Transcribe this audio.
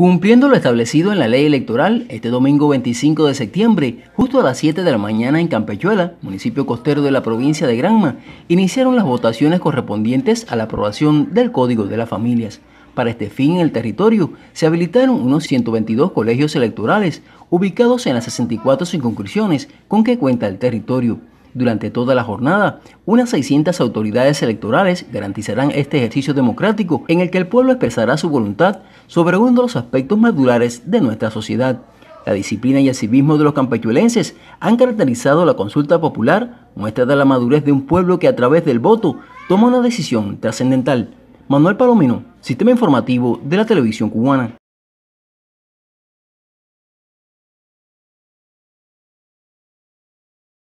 Cumpliendo lo establecido en la ley electoral, este domingo 25 de septiembre, justo a las 7 de la mañana en Campechuela, municipio costero de la provincia de Granma, iniciaron las votaciones correspondientes a la aprobación del Código de las Familias. Para este fin, en el territorio se habilitaron unos 122 colegios electorales, ubicados en las 64 circunscripciones con que cuenta el territorio. Durante toda la jornada, unas 600 autoridades electorales garantizarán este ejercicio democrático en el que el pueblo expresará su voluntad sobre uno de los aspectos medulares de nuestra sociedad. La disciplina y el civismo de los campechuelenses han caracterizado la consulta popular, muestra de la madurez de un pueblo que a través del voto toma una decisión trascendental. Manuel Palomino, Sistema Informativo de la Televisión Cubana.